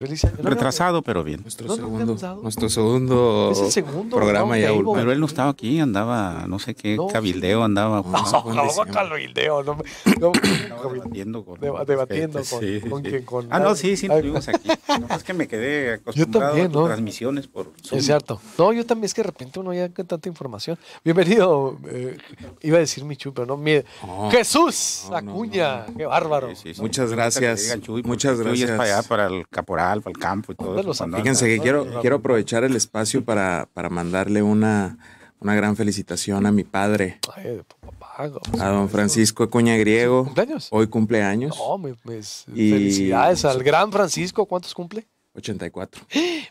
Retrasado, pero bien. Nuestro, segundo, nuestro segundo, programa ya Pero él no estaba aquí, andaba, no sé qué, cabildeo, andaba. No, no, no cabildeo, no, debatiendo con. Debatiendo con, Quien, con ah, no, sí, sí, estuvimos aquí. es que me quedé acostumbrado a también, transmisiones por. Es cierto. No, yo también, es que de repente uno ya con tanta información. Bienvenido, eh, iba a decir Michu, pero no, mire oh. Jesús Acuña, qué bárbaro. muchas gracias. Pues, muchas gracias. para para el caporal al campo y todo. Fíjense que quiero, quiero aprovechar el espacio para, mandarle una, una gran felicitación a mi padre. a don Francisco Cuña Griego. Hoy cumpleaños. años felicidades al gran Francisco. ¿Cuántos cumple? 84.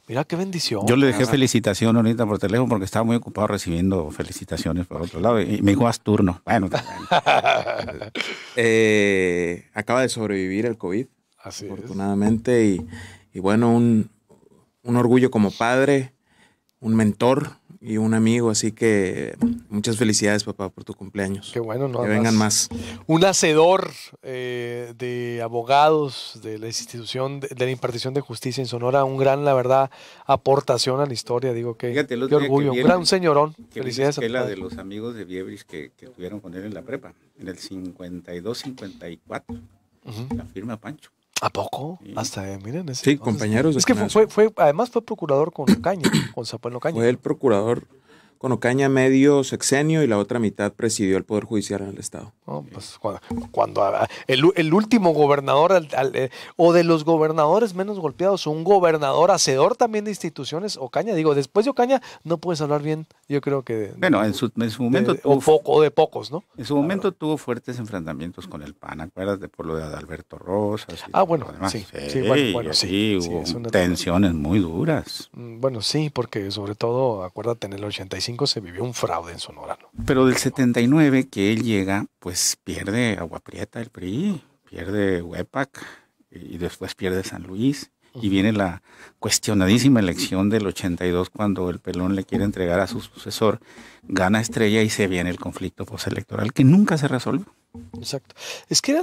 Mira qué bendición. Yo le dejé felicitación ahorita por teléfono porque estaba muy ocupado recibiendo felicitaciones por otro lado. Y me dijo, haz turno. Bueno, eh, acaba de sobrevivir el COVID, Así afortunadamente, y y bueno, un, orgullo como padre, un mentor y un amigo. Así que muchas felicidades, papá, por tu cumpleaños. Qué bueno, ¿no? Que vengan más. Un hacedor eh, de abogados de la institución, de, la impartición de justicia en Sonora, un gran, la verdad, aportación a la historia. Digo que Fíjate, qué orgullo. un gran señorón. Que felicidades. Que la de los amigos de Viebris que, que, con él en la prepa, en el 52-54. La firma Pancho. ¿A poco? Hasta, eh, miren. Ese, sí, compañeros. Es que fue, fue, además fue procurador con Caño, con Zapuelo Ocaña. Fue el procurador con Ocaña medio sexenio y la otra mitad presidió el Poder Judicial en el Estado. Pues, cuando, ah, el, último gobernador eh, o de los gobernadores menos golpeados, un gobernador hacedor también de instituciones, Ocaña, digo, después de Ocaña no puedes hablar bien, yo creo que... bueno, en su, momento... tuvo, de pocos, ¿no? En su momento tuvo fuertes enfrentamientos con el PAN, acuérdate por lo de Adalberto Rosas. ah, bueno, Sí, bueno, sí, sí hubo tensiones muy duras. Mm, bueno, sí, porque sobre todo, acuérdate, en el 85 se vivió un fraude en Sonora. ¿no? Pero del 79 que él llega, pues pierde Agua Prieta el PRI, pierde Huepac y después pierde San Luis. Y viene la cuestionadísima elección del 82 cuando el pelón le quiere entregar a su sucesor, gana Estrella y se viene el conflicto postelectoral que nunca se resolvió. Exacto. Es que era,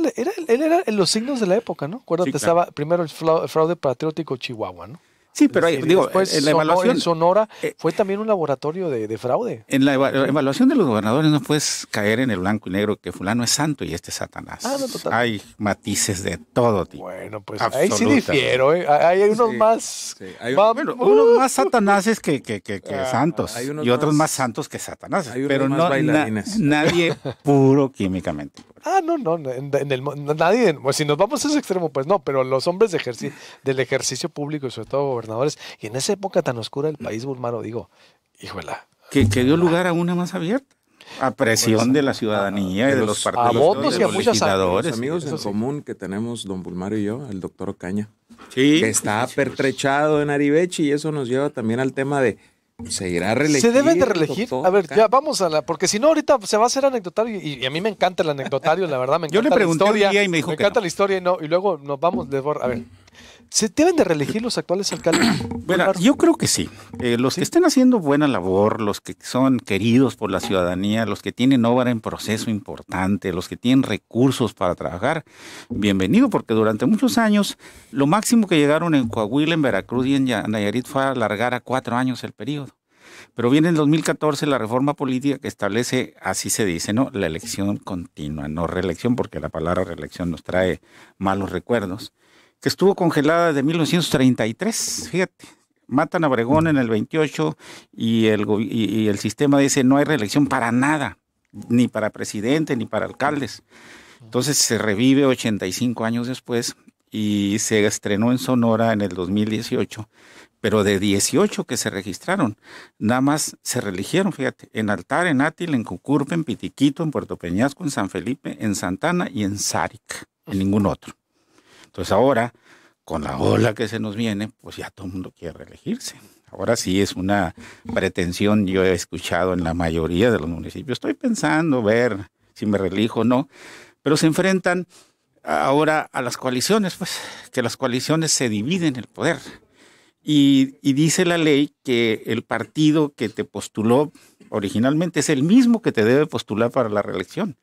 era, en los signos de la época, ¿no? Acuérdate, estaba primero el fraude patriótico Chihuahua, ¿no? Sí, pero digo, en la evaluación. Sonora eh, fue también un laboratorio de, fraude. En la evaluación de los gobernadores no puedes caer en el blanco y negro que fulano es santo y este es Satanás. Ah, hay matices de todo tipo. Bueno, pues ahí sí difiero. ¿eh? Hay unos más. Sí. satanases que, ah, santos. y otros más, santos que satanases. pero no, hay nadie puro químicamente. Ah, no, no, en, en el, nadie, pues, si nos vamos a ese extremo, pues no, pero los hombres del ejercicio público, y sobre todo gobernadores, y en esa época tan oscura del país Bulmaro, digo, híjola. Que, que dio lugar a una más abierta. A presión pues, de la ciudadanía y de los, partidos. A votos y a muchos amigos en común que tenemos, don Bulmaro y yo, el doctor Ocaña. Sí. Que está pertrechado en Aribechi y eso nos lleva también al tema de se irá reelegir. Se deben de reelegir. a ver, ya vamos a la. Porque si no, ahorita se va a hacer anecdotario. Y, a mí me encanta el anecdotario, la verdad. Me encanta Yo le pregunté la día y me dijo. Me encanta la historia y no. Y luego nos vamos de borra. A ver, ¿Se deben de reelegir los actuales alcaldes? Bueno, yo creo que sí. Eh, los que estén haciendo buena labor, los que son queridos por la ciudadanía, los que tienen obra en proceso importante, los que tienen recursos para trabajar, bienvenido, porque durante muchos años lo máximo que llegaron en Coahuila, en Veracruz y en Nayarit fue alargar a cuatro años el periodo. Pero viene en 2014 la reforma política que establece, así se dice, ¿no? La elección continua, no reelección, porque la palabra reelección nos trae malos recuerdos que estuvo congelada de 1933, fíjate. Matan a Obregón en el 28 y el, sistema dice no hay reelección para nada, ni para presidente, ni para alcaldes. Entonces se revive 85 años después y se estrenó en Sonora en el 2018, pero de 18 que se registraron, nada más se religieron, fíjate, en Altar, en Átil, en Cucurpe, en Pitiquito, en Puerto Peñasco, en San Felipe, en Santana y en Sáric, en ningún otro. Entonces ahora, con la ola que se nos viene, pues ya todo el mundo quiere reelegirse. Ahora sí es una pretensión, yo he escuchado en la mayoría de los municipios, estoy pensando ver si me relijo o no, pero se enfrentan ahora a las coaliciones, pues que las coaliciones se dividen el poder. Y, dice la ley que el partido que te postuló originalmente es el mismo que te debe postular para la reelección.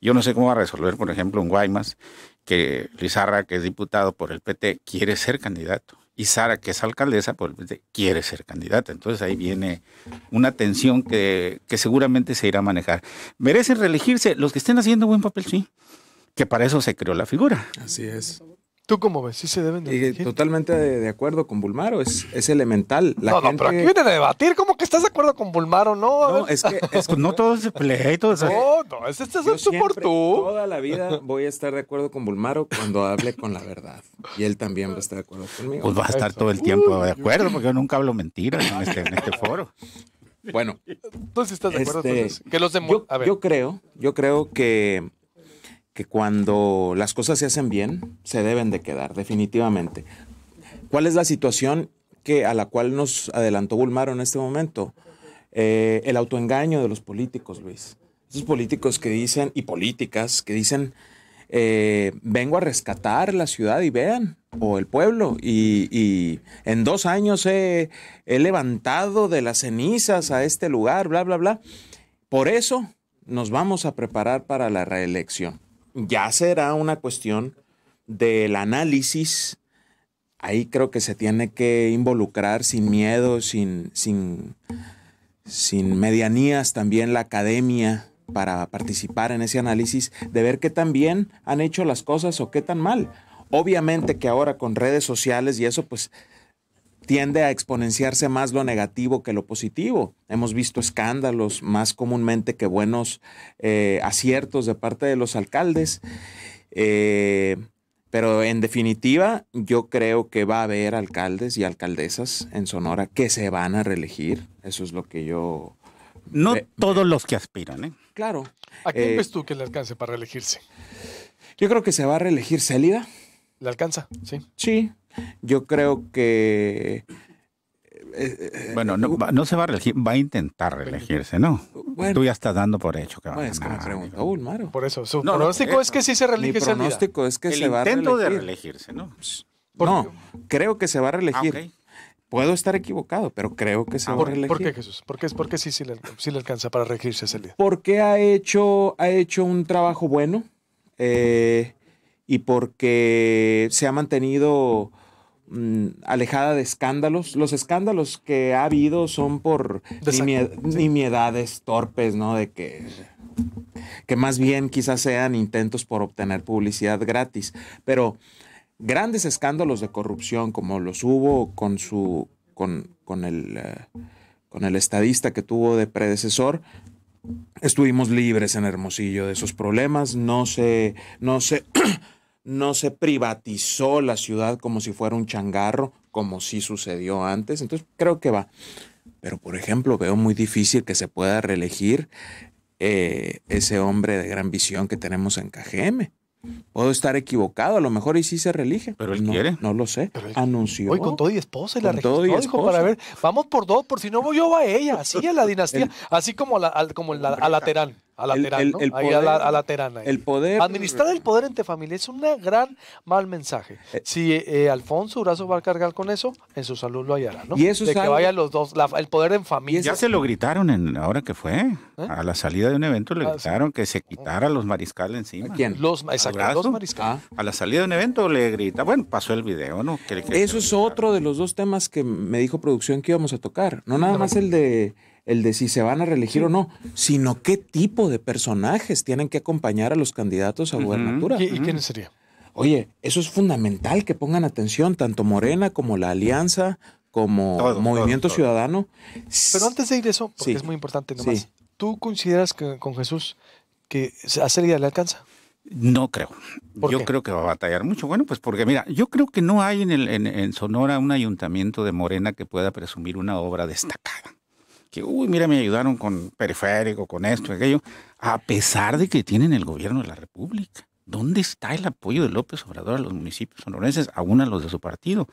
Yo no sé cómo va a resolver, por ejemplo, en Guaymas, que Lizarra, que es diputado por el PT, quiere ser candidato. Y Sara, que es alcaldesa por el PT, quiere ser candidata. Entonces ahí viene una tensión que, que seguramente se irá a manejar. ¿Merecen reelegirse? Los que estén haciendo buen papel, sí. Que para eso se creó la figura. Así es. ¿Tú cómo ves? ¿Sí se deben de Totalmente de, acuerdo con Bulmaro, es, elemental. La no, no, pero aquí viene a debatir, ¿cómo que estás de acuerdo con Bulmaro? No, no es que no todo es pleito. No, no, este, es un por tú. Toda la vida voy a estar de acuerdo con Bulmaro cuando hable con la verdad. Y él también va a estar de acuerdo conmigo. Pues va a estar todo el tiempo de acuerdo, porque yo nunca hablo mentiras en este, este foro. Bueno, entonces estás de acuerdo. con este, eso? que los a ver. yo creo, yo creo que que cuando las cosas se hacen bien, se deben de quedar, definitivamente. ¿Cuál es la situación que, a la cual nos adelantó Bulmaro en este momento? Eh, el autoengaño de los políticos, Luis. Esos políticos que dicen, y políticas, que dicen, eh, vengo a rescatar la ciudad y vean, o el pueblo, y, en dos años he levantado de las cenizas a este lugar, bla, bla, bla. Por eso nos vamos a preparar para la reelección. Ya será una cuestión del análisis. Ahí creo que se tiene que involucrar sin miedo, sin, sin, sin medianías también la academia para participar en ese análisis, de ver qué tan bien han hecho las cosas o qué tan mal. Obviamente que ahora con redes sociales y eso, pues tiende a exponenciarse más lo negativo que lo positivo. Hemos visto escándalos más comúnmente que buenos eh, aciertos de parte de los alcaldes. Eh, pero en definitiva, yo creo que va a haber alcaldes y alcaldesas en Sonora que se van a reelegir. Eso es lo que yo... No todos los que aspiran, ¿eh? Claro. ¿A quién eh, ves tú que le alcance para reelegirse? Yo creo que se va a reelegir Célida. ¿Le alcanza? Sí. Sí, yo creo que... Eh, eh, eh, bueno, no, se va a reelegir, va a intentar reelegirse, ¿no? Tú ya estás dando por hecho que va a Es que me preguntó Maro. Por eso, su pronóstico es que sí se reelige. Mi pronóstico es que se va a reelegir. intento de reelegirse, ¿no? No, creo que se va a ah, reelegir. Puedo estar equivocado, pero creo que se ah, va a reelegir. ¿Por qué, Jesús? ¿Por qué, sí, le, le, alcanza para reelegirse ese día? Porque ha hecho, ha hecho un trabajo bueno y porque se ha mantenido Mm, alejada de escándalos. Los escándalos que ha habido son por nimiedades torpes, ¿no? De que que más bien quizás sean intentos por obtener publicidad gratis, pero grandes escándalos de corrupción como los hubo con su con, el eh, con el estadista que tuvo de predecesor estuvimos libres en Hermosillo de esos problemas no sé. no se no se privatizó la ciudad como si fuera un changarro, como sí sucedió antes. Entonces creo que va. Pero, por ejemplo, veo muy difícil que se pueda reelegir eh, ese hombre de gran visión que tenemos en KGM. Puedo estar equivocado, a lo mejor y sí se reelige. Pero él no, quiere. No lo sé. Anunció. Hoy con todo y esposa y la y vamos por dos, por si no voy yo va ella, así a la dinastía, así como, la, al, como a a la a la, terana. Administrar el poder entre familia es un gran mal mensaje. Eh. Si eh, eh, Alfonso Urazo va a cargar con eso, en su salud lo hallará, ¿no? de que vaya los dos, el poder en familia. Ya se lo gritaron en ahora que fue. A la salida de un evento le ah, gritaron que se quitara los mariscales encima. quién? Los, exacto, los mariscales. Ah. A la salida de un evento le grita. Bueno, pasó el video, ¿no? eso es otro de los dos temas que me dijo producción que íbamos a tocar. No nada más el de el de si se van a reelegir o no, sino qué tipo de personajes tienen que acompañar a los candidatos a gobernatura. gubernatura. ¿Y, quiénes serían? Oye, eso es fundamental que pongan atención, tanto Morena como la Alianza, como Movimiento Ciudadano. Pero antes de ir eso, porque es muy importante nomás, ¿tú consideras que con Jesús que a día le alcanza? No creo. Yo creo que va a batallar mucho. Bueno, pues porque mira, yo creo que no hay en, el, en, en Sonora un ayuntamiento de Morena que pueda presumir una obra destacada que, uy, mira, me ayudaron con periférico, con esto, aquello, a pesar de que tienen el gobierno de la República. ¿Dónde está el apoyo de López Obrador a los municipios sonorenses, aún a los de su partido?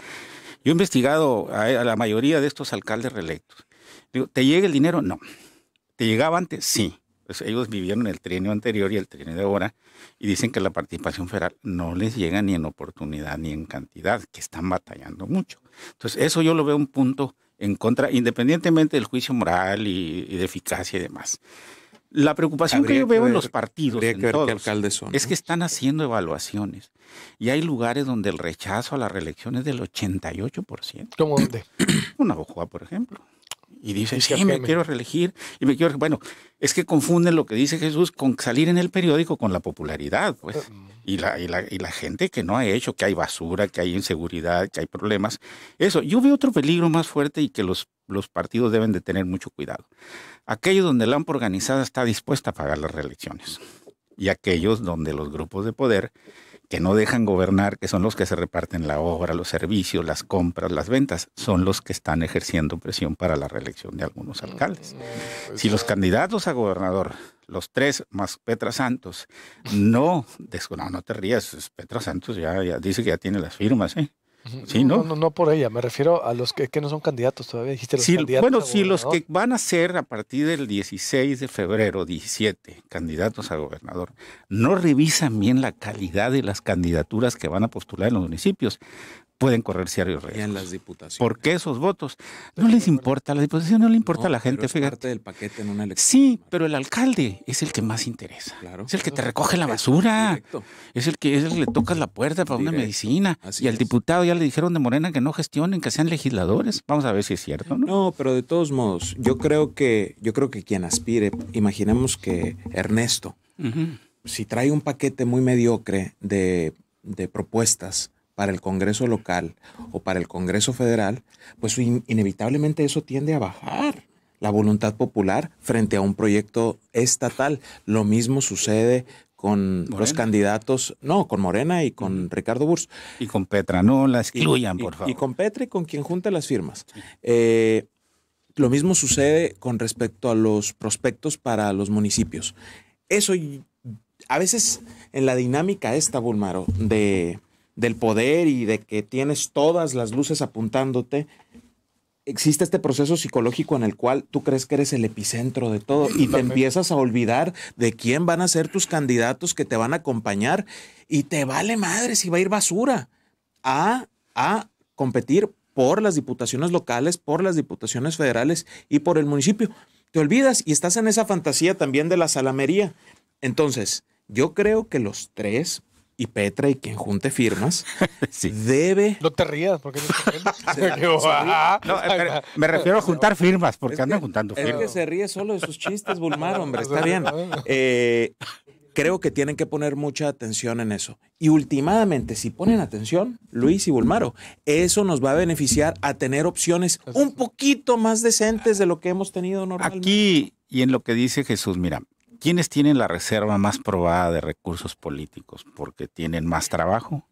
Yo he investigado a, la mayoría de estos alcaldes reelectos. Digo, ¿te llega el dinero? No. ¿Te llegaba antes? Sí. Pues, ellos vivieron el trienio anterior y el trienio de ahora y dicen que la participación federal no les llega ni en oportunidad ni en cantidad, que están batallando mucho. Entonces, eso yo lo veo un punto en contra, independientemente del juicio moral y, de eficacia y demás. La preocupación que yo veo en los partidos en es que están haciendo evaluaciones y hay lugares donde el rechazo a la reelección es del 88%. ¿Cómo dónde? Una Bojoa, por ejemplo y dicen, sí, me quiero reelegir y me quiero... Bueno, es que confunden lo que dice Jesús con salir en el periódico con la popularidad, pues. Mm. y, la, y, la, gente que no ha hecho, que hay basura, que hay inseguridad, que hay problemas. Eso, yo veo otro peligro más fuerte y que los, los partidos deben de tener mucho cuidado. Aquellos donde la AMPA organizada está dispuesta a pagar las reelecciones y aquellos donde los grupos de poder que no dejan gobernar, que son los que se reparten la obra, los servicios, las compras, las ventas, son los que están ejerciendo presión para la reelección de algunos alcaldes. Pues si los candidatos a gobernador, los tres más Petra Santos, no, no, te rías, Petra Santos ya dice que ya tiene las firmas, ¿eh? No, no por ella, me refiero a los que, no son candidatos todavía. Dijiste bueno, si los que van a ser a partir del 16 de febrero, 17, candidatos a gobernador, no revisan bien la calidad de las candidaturas que van a postular en los municipios, pueden correr serios riesgos. Y en las diputaciones. Porque esos votos no les importa, a la diputación no le importa a la gente. Pero fíjate. parte del paquete en una elección. Sí, pero el alcalde es el que más interesa. Claro. Es el que te recoge la basura. Es el que le tocas la puerta para una medicina. y al diputado ya le dijeron de Morena que no gestionen, que sean legisladores. Vamos a ver si es cierto, ¿no? No, pero de todos modos, yo creo que, yo creo que quien aspire, imaginemos que Ernesto, si trae un paquete muy mediocre de, de propuestas, para el Congreso local o para el Congreso federal, pues inevitablemente eso tiende a bajar la voluntad popular frente a un proyecto estatal. Lo mismo sucede con los candidatos, no, con Morena y con Ricardo Burs. Y con Petra, no la excluyan, por favor. Y, con Petra y con quien junta las firmas. Eh, lo mismo sucede con respecto a los prospectos para los municipios. Eso a veces en la dinámica esta, Bulmaro, de, del poder y de que tienes todas las luces apuntándote, existe este proceso psicológico en el cual tú crees que eres el epicentro de todo y te empiezas a olvidar de quién van a ser tus candidatos que te van a acompañar y te vale madre si va a ir basura a, a competir por las diputaciones locales, por las diputaciones federales y por el municipio. Te olvidas y estás en esa fantasía también de la salamería. Entonces, yo creo que los tres y Petra y quien junte firmas sí. debe. No te rías, porque no te ah. no, eh, me refiero a juntar firmas, porque andan juntando firmas. Es que se ríe solo de sus chistes, Bulmaro, hombre, está bien. Eh, creo que tienen que poner mucha atención en eso. Y últimamente, si ponen atención, Luis y Bulmaro, eso nos va a beneficiar a tener opciones un poquito más decentes de lo que hemos tenido normalmente. Aquí, y en lo que dice Jesús, mira, ¿Quiénes tienen la reserva más probada de recursos políticos? Porque tienen más trabajo.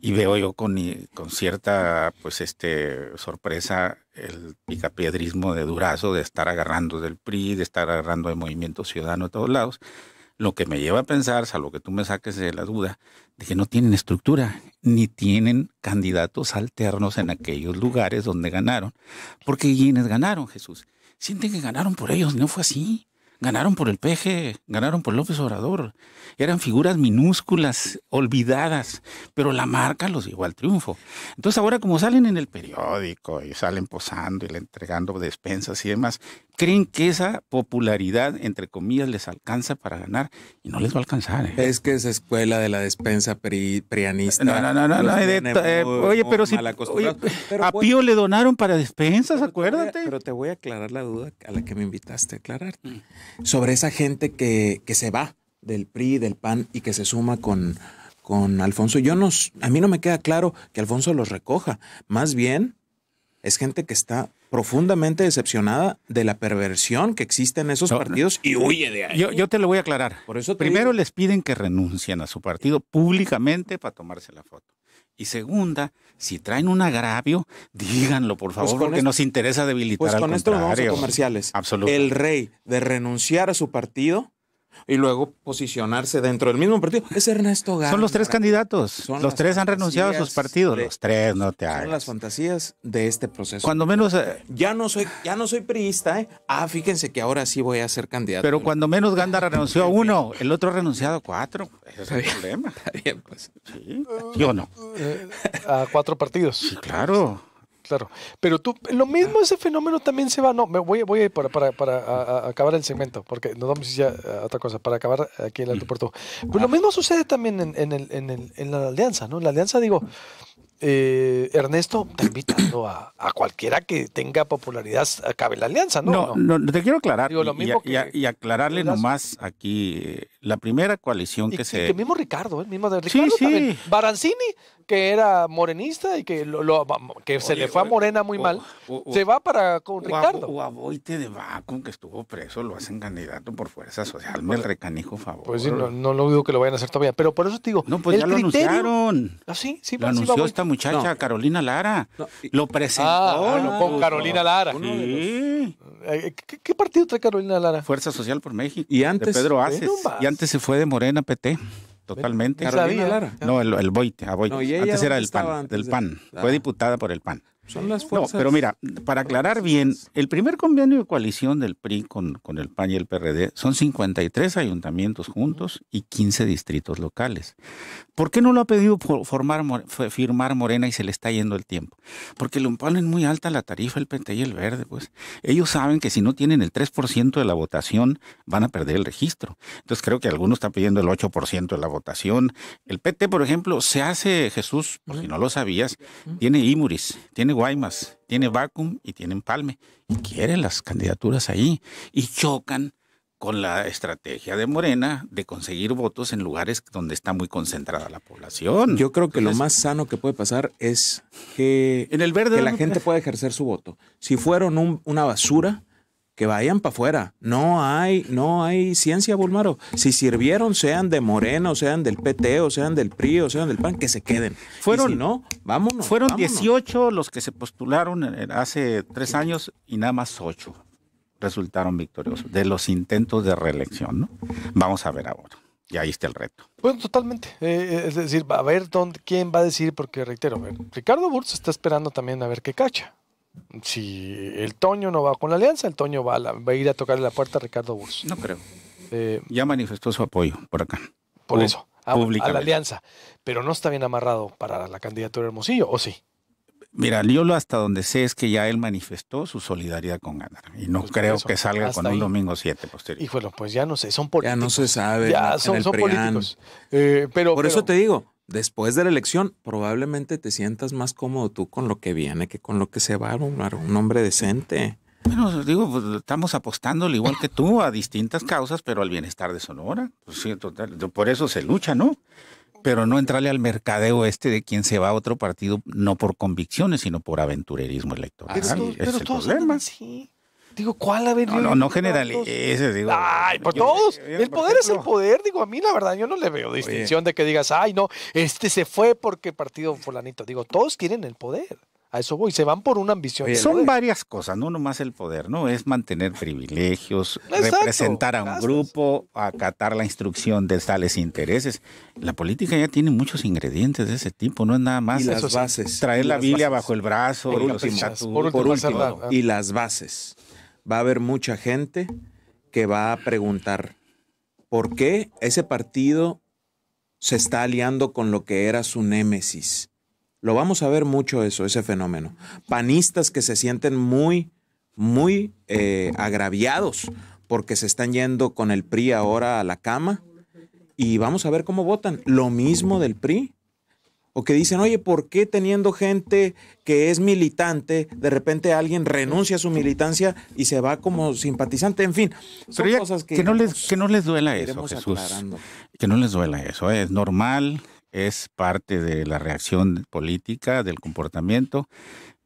Y veo yo con, con cierta pues este, sorpresa el picapiedrismo de Durazo, de estar agarrando del PRI, de estar agarrando el movimiento ciudadano a todos lados. Lo que me lleva a pensar, salvo que tú me saques de la duda, de que no tienen estructura, ni tienen candidatos alternos en aquellos lugares donde ganaron. Porque quienes ganaron, Jesús, sienten que ganaron por ellos, no fue así. Ganaron por el PG, ganaron por López Obrador. Eran figuras minúsculas, olvidadas, pero la marca los llevó al triunfo. Entonces ahora como salen en el periódico y salen posando y le entregando despensas y demás, creen que esa popularidad, entre comillas, les alcanza para ganar y no les va a alcanzar. ¿eh? Es que esa escuela de la despensa prianista. No, no, no, no. Eh, oye, pero si. a Pío le donaron para despensas, acuérdate. pero te voy a aclarar la duda a la que me invitaste a aclarar. Mm. Sobre esa gente que, se va del PRI, del PAN y que se suma con, con Alfonso. Yo no, a mí no me queda claro que Alfonso los recoja. Más bien, es gente que está profundamente decepcionada de la perversión que existe en esos partidos y huye de ahí. Yo, te lo voy a aclarar. Primero les piden que renuncien a su partido públicamente para tomarse la foto. Y segunda, si traen un agravio, díganlo, por pues favor, porque nos interesa debilitar pues con esto vamos a comerciales. El rey de renunciar a su partido y luego posicionarse dentro del mismo partido. Es Ernesto Son los tres candidatos. los tres han renunciado a sus partidos. los tres, no te hagas. Son las fantasías de este proceso. Cuando menos. Eh, ya no soy, ya no soy priista, ¿eh? Ah, fíjense que ahora sí voy a ser candidato. Pero cuando menos Ganda renunció a uno, el otro ha renunciado a cuatro. Ese es el problema. Pues. Sí. Yo no. a cuatro partidos. Sí, claro claro. Pero tú, lo mismo ese fenómeno también se va. No, me voy, voy a ir para, acabar el segmento, porque nos vamos ya a otra cosa, para acabar aquí en el aeropuerto. Pues lo mismo sucede también en, la alianza, ¿no? En la alianza, digo, eh, Ernesto está invitando a, cualquiera que tenga popularidad acabe la alianza, ¿no? No, no, te quiero aclarar y, aclararle nomás aquí eh, la primera coalición que se. El mismo Ricardo, el mismo de Ricardo. Sí, sí. También. Barancini que era morenista y que, lo, que se le fue a Morena muy mal, se va para con Ricardo. a de Bacon, que estuvo preso, lo hacen candidato por fuerza social. Me pues, recanijo favor. Pues no, lo digo que lo vayan a hacer todavía. Pero por eso te digo, no, pues el ya lo Ah, sí, sí, lo anunció esta muchacha, Carolina Lara. Lo presentó. Ah, ah con pues, Carolina Lara. Eh, eh, ¿Qué, partido trae Carolina Lara? Fuerza Social por México. Y antes, de Pedro Aces. Y antes se fue de Morena PT. Totalmente. Carolina Lara. No, el, Boite, a Antes era el PAN, del PAN. Fue diputada por el PAN. Son No, pero mira, para aclarar bien, el primer convenio de coalición del PRI con, el PAN y el PRD son 53 ayuntamientos juntos y 15 distritos locales. ¿Por qué no lo ha pedido formar, firmar Morena y se le está yendo el tiempo? Porque le ponen muy alta la tarifa el PT y el Verde, pues. Ellos saben que si no tienen el 3% de la votación, van a perder el registro. Entonces creo que algunos están pidiendo el 8% de la votación. El PT, por ejemplo, se hace, Jesús, por si no lo sabías, tiene Imuris, tiene Guaymas, tiene Vacuum y tiene Empalme, y quiere las candidaturas ahí, y chocan con la estrategia de Morena de conseguir votos en lugares donde está muy concentrada la población. Yo creo que lo más sano que puede pasar es que, en el verde que la gente pueda ejercer su voto. Si fueron una basura, que vayan para afuera. No hay, no hay ciencia, Bulmaro. Si sirvieron, sean de Moreno, sean del PT, o sean del PRI, o sean del PAN, que se queden. Fueron, no, vámonos. Fueron 18 los que se postularon hace tres años y nada más ocho resultaron victoriosos de los intentos de reelección, ¿no? Vamos a ver ahora. Y ahí está el reto. Bueno, totalmente. Eh, eh, es decir, a ver dónde, quién va a decir, porque reitero, Ricardo Burz está esperando también a ver qué cacha si el Toño no va con la alianza, el Toño va a, ir a tocarle la puerta a Ricardo Burs. No creo. Eh, ya manifestó su apoyo por acá. Por eso, ah, a, la alianza. Pero no está bien amarrado para la candidatura de Hermosillo, ¿o sí? Mira, yo hasta donde sé es que ya él manifestó su solidaridad con Ganar. Y no pues creo que salga con un domingo 7 posterior. Y bueno, pues ya no sé, son políticos. Ya no se sabe. Ya son, políticos. Eh, pero, por eso te digo, después de la elección, probablemente te sientas más cómodo tú con lo que viene que con lo que se va a un hombre decente. Bueno, pues, digo, pues, estamos apostándole igual que tú a distintas causas, pero al bienestar de Sonora. Pues, por eso se lucha, ¿no? Pero no entrarle al mercadeo este de quien se va a otro partido, no por convicciones, sino por aventurerismo electoral. es el problema. Digo, ¿cuál ha venido? No, no, no Ay, todos. el poder es el poder, digo, a mí la verdad yo no le veo distinción de que digas, ay, no, este se fue porque partido fulanito. Digo, todos quieren el poder. A eso voy, se van por una ambición. son varias cosas, no nomás el poder, ¿no? Es mantener privilegios, representar a un grupo, acatar la instrucción de tales intereses. La política ya tiene muchos ingredientes de ese tipo, no es nada más. las bases. Traer la Biblia bajo el brazo, por último. y las bases va a haber mucha gente que va a preguntar por qué ese partido se está aliando con lo que era su némesis. Lo vamos a ver mucho eso, ese fenómeno. Panistas que se sienten muy, muy eh, agraviados porque se están yendo con el PRI ahora a la cama y vamos a ver cómo votan. Lo mismo del PRI o que dicen, oye, ¿por qué teniendo gente que es militante, de repente alguien renuncia a su militancia y se va como simpatizante? En fin, son cosas que... Que no, les, que no les duela eso, Jesús. Que no les duela eso. ¿eh? Es normal, es parte de la reacción política, del comportamiento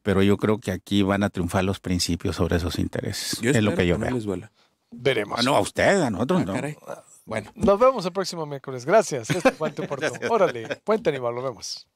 pero yo creo que aquí van a triunfar los principios sobre esos intereses. es lo que yo veo. No les duela. Veremos. Ah, no, a usted, a nosotros ah, no. Bueno. Nos vemos el próximo miércoles. Gracias. Este por tú. Órale, puente animal, lo vemos.